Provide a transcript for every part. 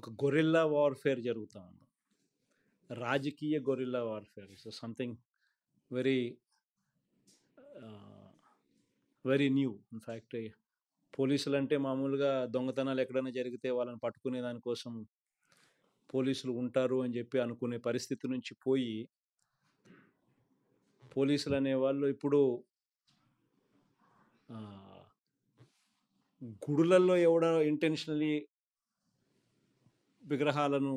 ఒక gorilla warfare జరుగుతూ ఉంది రాజకీయ guerrilla warfare so something very very new in fact పోలీసులు అంటే మామూలుగా దొంగతనాలు ఎక్కడైనా జరిగితే వాళ్ళని పట్టుకునే దానికోసం పోలీసులు ఉంటారు అని చెప్పి అనుకునే పరిస్థితి నుంచి పోయి పోలీసులు అనేవాళ్ళు ఇప్పుడు గుడులల్లో ఎవడో ఇంటెన్షనలీ విగ్రహాలను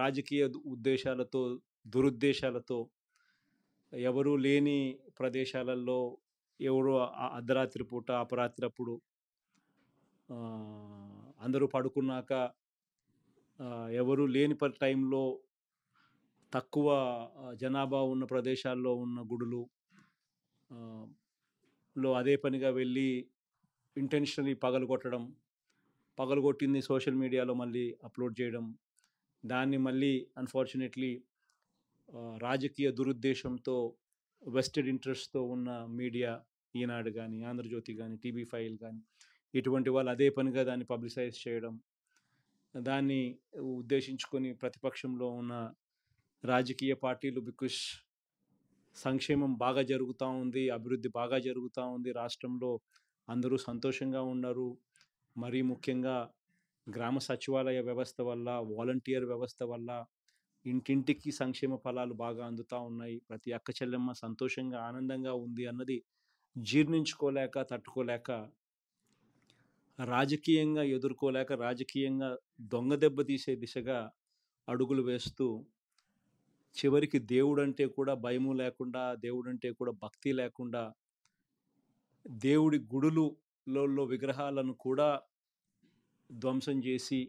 రాజకీయ ఉద్దేశాలతో దురుద్దేశాలతో ఎవరూ లేని ప్రదేశాలలో ఎవరు అర్ధరాత్రి పూట అపరాత్రి అప్పుడు అందరూ పడుకున్నాక ఎవరు లేని టైంలో తక్కువ జనాభా ఉన్న ప్రదేశాల్లో ఉన్న గుడులు లో అదే పనిగా వెళ్ళి పగలు పగలగొట్టడం పగలగొట్టింది సోషల్ మీడియాలో మళ్ళీ అప్లోడ్ చేయడం దాన్ని మళ్ళీ అన్ఫార్చునేట్లీ రాజకీయ దురుద్దేశంతో వెస్టెడ్ ఇంట్రెస్ట్తో ఉన్న మీడియా ఈనాడు కానీ ఆంధ్రజ్యోతి కానీ టీవీ ఫైల్ కానీ ఇటువంటి వాళ్ళు అదే పనిగా దాన్ని పబ్లిసైజ్ చేయడం దాన్ని ఉద్దేశించుకొని ప్రతిపక్షంలో ఉన్న రాజకీయ పార్టీలు బికాస్ సంక్షేమం బాగా జరుగుతూ ఉంది అభివృద్ధి బాగా జరుగుతూ ఉంది రాష్ట్రంలో అందరూ సంతోషంగా ఉన్నారు మరీ ముఖ్యంగా గ్రామ సచివాలయ వ్యవస్థ వల్ల వాలంటీర్ వ్యవస్థ వల్ల ఇంటింటికి సంక్షేమ ఫలాలు బాగా అందుతూ ఉన్నాయి ప్రతి అక్క చెల్లెమ్మ సంతోషంగా ఆనందంగా ఉంది అన్నది జీర్ణించుకోలేక తట్టుకోలేక రాజకీయంగా ఎదుర్కోలేక రాజకీయంగా దొంగ దెబ్బ తీసే దిశగా అడుగులు వేస్తూ చివరికి దేవుడంటే కూడా భయము లేకుండా దేవుడంటే కూడా భక్తి లేకుండా దేవుడి గుడులు లో విగ్రహాలను కూడా ధ్వంసం చేసి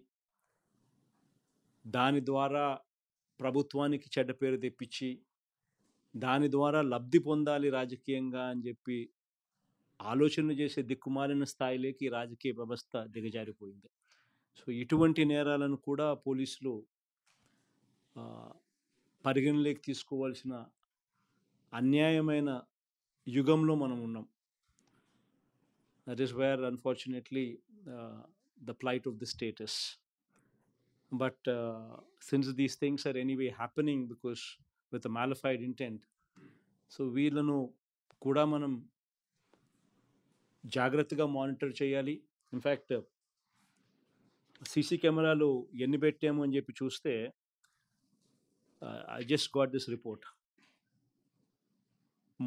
దాని ద్వారా ప్రభుత్వానికి చెడ్డ పేరు తెప్పించి దాని ద్వారా లబ్ధి పొందాలి రాజకీయంగా అని చెప్పి ఆలోచనలు చేసే దిక్కుమాలిన స్థాయిలోకి రాజకీయ వ్యవస్థ దిగజారిపోయింది సో ఇటువంటి నేరాలను కూడా పోలీసులు పరిగణలోకి తీసుకోవాల్సిన అన్యాయమైన యుగంలో మనం ఉన్నాం That is where, unfortunately, uh, the plight of the status. But uh, since these things are anyway happening because with a malified intent, so వీళ్ళను కూడా మనం జాగ్రత్తగా మానిటర్ చేయాలి ఇన్ఫ్యాక్ట్ సీసీ కెమెరాలు ఎన్ని పెట్టాము అని చెప్పి చూస్తే I just got this report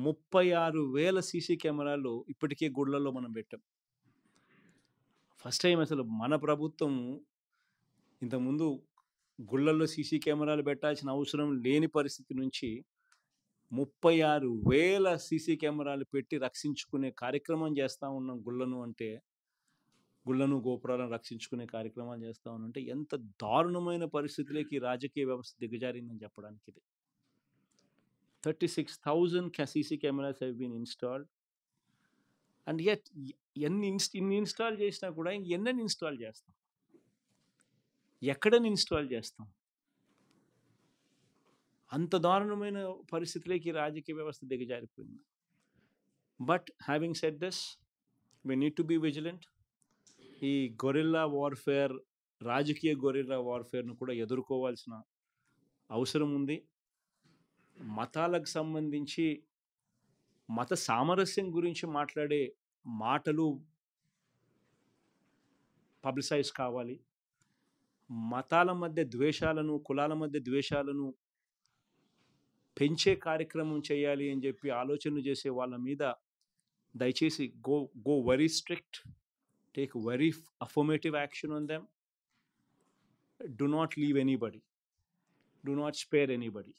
ముప్పై ఆరు వేల సీసీ కెమెరాలు ఇప్పటికే గుళ్ళల్లో మనం పెట్టాం ఫస్ట్ టైం అసలు మన ప్రభుత్వం ఇంతకుముందు గుళ్ళల్లో సీసీ కెమెరాలు పెట్టాల్సిన అవసరం లేని పరిస్థితి నుంచి ముప్పై ఆరు వేల సీసీ కెమెరాలు పెట్టి రక్షించుకునే కార్యక్రమం చేస్తూ ఉన్నాం గుళ్ళను అంటే గుళ్ళను గోపురాలను రక్షించుకునే కార్యక్రమాలు చేస్తూ ఉంటే ఎంత దారుణమైన పరిస్థితులకి రాజకీయ వ్యవస్థ దిగజారిందని చెప్పడానికి ఇది 36,000 CACC cameras have been installed. And yet ఎన్ని ఇన్స్ ఇన్ని ఇన్స్టాల్ చేసినా కూడా ఎన్నని ఇన్స్టాల్ చేస్తాం ఎక్కడని ఇన్స్టాల్ చేస్తాం అంత దారుణమైన పరిస్థితులకి రాజకీయ వ్యవస్థ దిగజారిపోయింది but having said thus we need to be vigilant ఈ గొరిల్లా వార్ఫేర్ రాజకీయ గొరిల్లా వార్ఫేర్ను కూడా ఎదుర్కోవాల్సిన అవసరం ఉంది మతాలకు సంబంధించి మత సామరస్యం గురించి మాట్లాడే మాటలు పబ్లిసైజ్ కావాలి మతాల మధ్య ద్వేషాలను కులాల మధ్య ద్వేషాలను పెంచే కార్యక్రమం చేయాలి అని చెప్పి ఆలోచనలు చేసే వాళ్ళ మీద దయచేసి go go very strict take very affirmative action on them do not leave anybody do not spare anybody